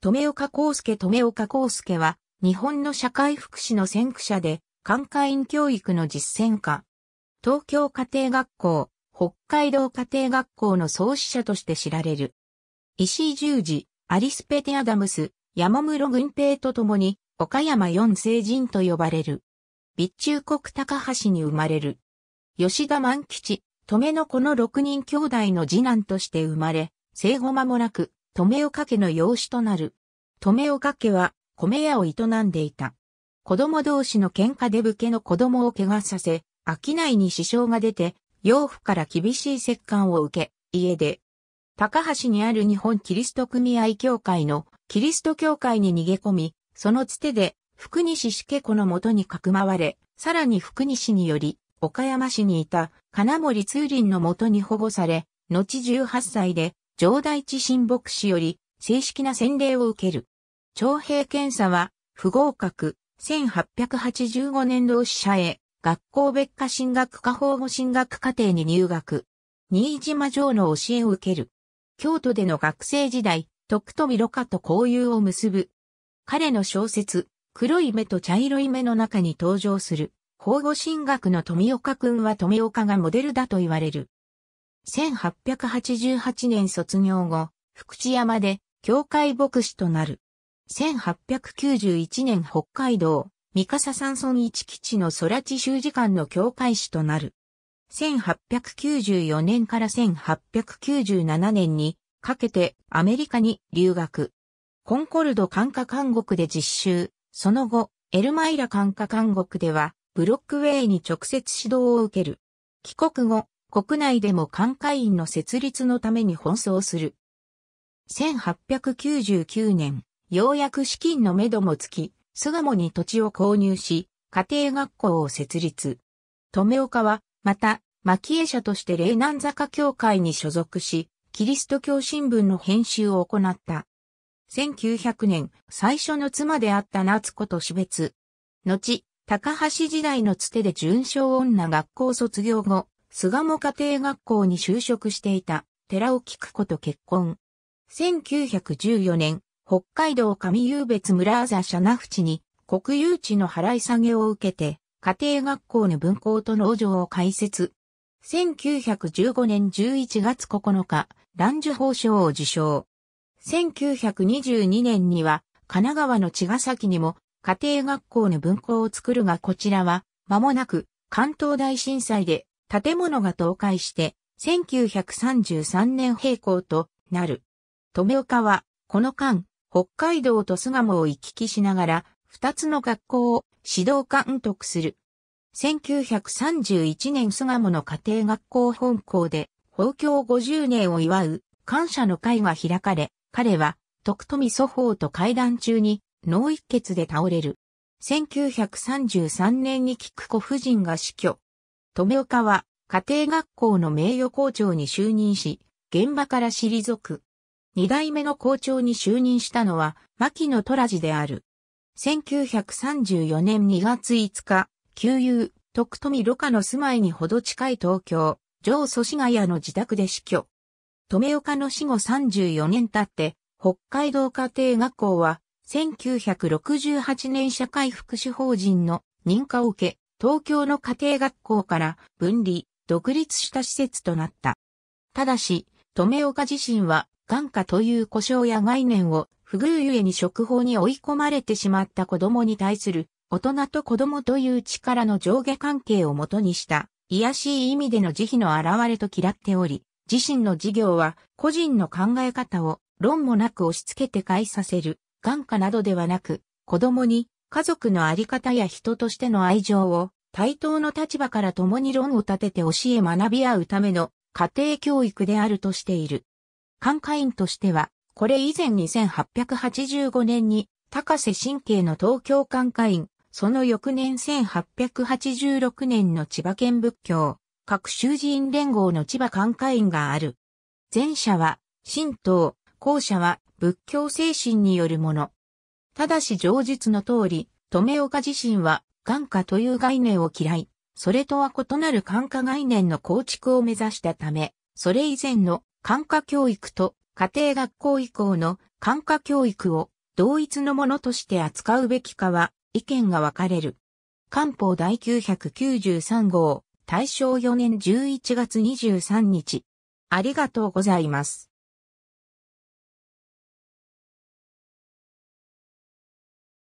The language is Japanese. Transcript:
留岡康介留岡康介は、日本の社会福祉の先駆者で、管会員教育の実践家。東京家庭学校、北海道家庭学校の創始者として知られる。石井十字、アリスペテアダムス、山室軍平と共に、岡山四聖人と呼ばれる。備中国高橋に生まれる。吉田万吉、留の子の六人兄弟の次男として生まれ、生後間もなく、留岡家の養子となる。留岡家は米屋を営んでいた。子供同士の喧嘩で武家の子供を怪我させ、商いに支障が出て、養父から厳しい折檻を受け、家で、高橋にある日本キリスト組合協会のキリスト教会に逃げ込み、そのつてで福西死家子のもとにかくまわれ、さらに福西により、岡山市にいた金森通林のもとに保護され、後18歳で、上大地新牧師より正式な洗礼を受ける。徴兵検査は、不合格、1885年同志社へ、学校別科進学科保護進学課程に入学。新島城の教えを受ける。京都での学生時代、徳富六過と交友を結ぶ。彼の小説、黒い目と茶色い目の中に登場する、保護進学の富岡くんは富岡がモデルだと言われる。1888年卒業後、福知山で教会牧師となる。1891年北海道、三笠山村一基地の空地修士館の教会士となる。1894年から1897年にかけてアメリカに留学。コンコルド管下監獄で実習。その後、エルマイラ管下監獄では、ブロックウェイに直接指導を受ける。帰国後、国内でも管下員の設立のために奔走する。1899年、ようやく資金の目どもつき、巣鴨に土地を購入し、家庭学校を設立。富岡は、また、牧絵社として霊南坂教会に所属し、キリスト教新聞の編集を行った。1900年、最初の妻であった夏子と死別。後、高橋時代のつてで純正女学校卒業後、菅鴨家庭学校に就職していた寺尾菊子と結婚。1914年、北海道上優別村あざ社名淵に国有地の払い下げを受けて、家庭学校の分校と農場を開設。1915年11月9日、蘭樹法賞を受賞。1922年には、神奈川の茅ヶ崎にも、家庭学校の分校を作るがこちらは、間もなく、関東大震災で、建物が倒壊して、1933年閉校となる。富岡は、この間、北海道と巣鴨を行き来しながら、二つの学校を指導監督する。1931年巣鴨の家庭学校本校で、放教50年を祝う感謝の会が開かれ、彼は、徳富祖法と会談中に脳一血で倒れる。1933年に菊子夫人が死去。富岡は家庭学校の名誉校長に就任し、現場から退く。二代目の校長に就任したのは、牧野虎次である。1934年2月5日、旧友、徳富ろ過の住まいにほど近い東京、上祖師谷の自宅で死去。留岡の死後34年経って、北海道家庭学校は、1968年社会福祉法人の認可を受け、東京の家庭学校から分離、独立した施設となった。ただし、留岡自身は眼下という故障や概念を不遇ゆえに食法に追い込まれてしまった子供に対する大人と子供という力の上下関係をもとにした癒しい意味での慈悲の現れと嫌っており、自身の事業は個人の考え方を論もなく押し付けて返させる眼下などではなく、子供に家族のあり方や人としての愛情を対等の立場から共に論を立てて教え学び合うための家庭教育であるとしている。管会員としては、これ以前2885年に、高瀬神経の東京管会員、その翌年1886年の千葉県仏教、各州寺院連合の千葉管会員がある。前者は、神道、後者は仏教精神によるもの。ただし上述の通り、留岡自身は、眼科という概念を嫌い、それとは異なる感科概念の構築を目指したため、それ以前の感化教育と家庭学校以降の感化教育を同一のものとして扱うべきかは意見が分かれる。官報第993号、大正4年11月23日。ありがとうございます。